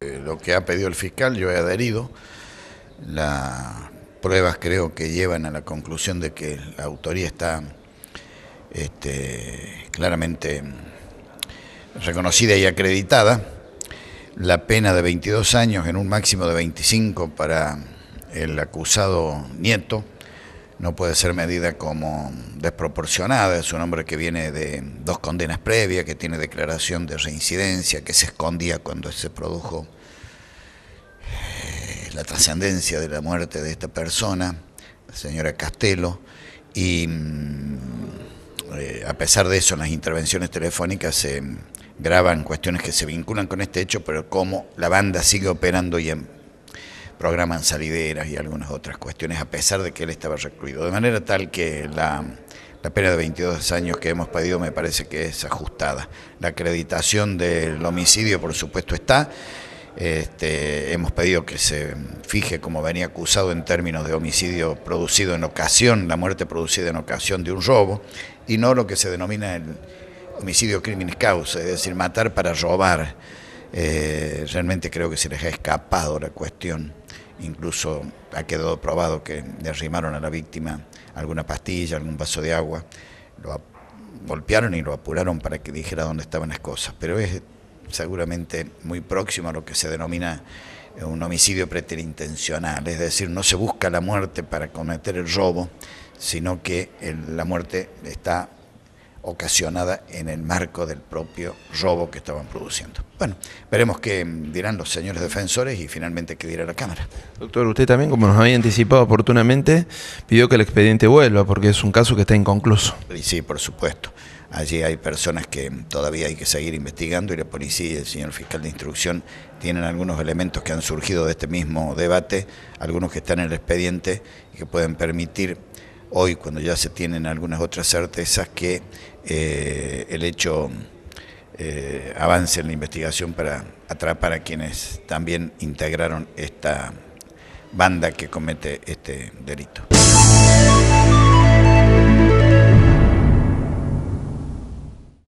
Eh, lo que ha pedido el fiscal, yo he adherido. Las pruebas creo que llevan a la conclusión de que la autoría está este, claramente mm, reconocida y acreditada. La pena de 22 años en un máximo de 25 para el acusado Nieto, no puede ser medida como desproporcionada. Es un hombre que viene de dos condenas previas, que tiene declaración de reincidencia, que se escondía cuando se produjo eh, la trascendencia de la muerte de esta persona, la señora Castelo, y mm, eh, a pesar de eso en las intervenciones telefónicas se graban cuestiones que se vinculan con este hecho, pero cómo la banda sigue operando y en em, programan salideras y algunas otras cuestiones, a pesar de que él estaba recluido. De manera tal que la, pena de 22 años que hemos pedido me parece que es ajustada. La acreditación del homicidio, por supuesto, está. Este, hemos pedido que se fije como venía acusado en términos de homicidio producido en ocasión, la muerte producida en ocasión de un robo, y no lo que se denomina el homicidio crímenes causa, es decir, matar para robar. Eh, realmente creo que se les ha escapado la cuestión. Incluso ha quedado probado que derrimaron a la víctima alguna pastilla, algún vaso de agua. Lo golpearon y lo apuraron para que dijera dónde estaban las cosas. Pero es seguramente muy próximo a lo que se denomina un homicidio preterintencional, es decir, no se busca la muerte para cometer el robo, sino que la muerte está ocasionada en el marco del propio robo que estaban produciendo. Bueno, veremos qué mm, dirán los señores defensores y finalmente qué dirá la Cámara. Doctor, usted también, como nos había anticipado oportunamente, pidió que el expediente vuelva porque es un caso que está inconcluso. sí, por supuesto. Allí hay personas que mm, todavía hay que seguir investigando y la policía y el señor fiscal de instrucción tienen algunos elementos que han surgido de este mismo debate, algunos que están en el expediente y que pueden permitir hoy cuando ya se tienen algunas otras certezas que eh, el hecho eh, avance en la investigación para atrapar a quienes también integraron esta banda que comete este delito.